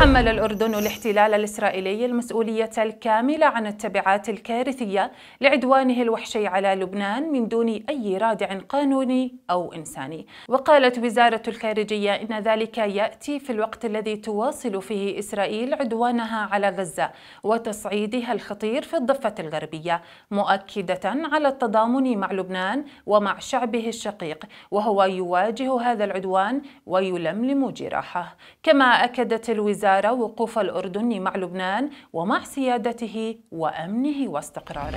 حمل الأردن الاحتلال الإسرائيلي المسؤولية الكاملة عن التبعات الكارثية لعدوانه الوحشي على لبنان من دون أي رادع قانوني أو إنساني وقالت وزارة الخارجية إن ذلك يأتي في الوقت الذي تواصل فيه إسرائيل عدوانها على غزة وتصعيدها الخطير في الضفة الغربية مؤكدة على التضامن مع لبنان ومع شعبه الشقيق وهو يواجه هذا العدوان ويلملم جراحه كما أكدت الوزارة قرر وقوف الأردن مع لبنان ومع سيادته وأمنه واستقراره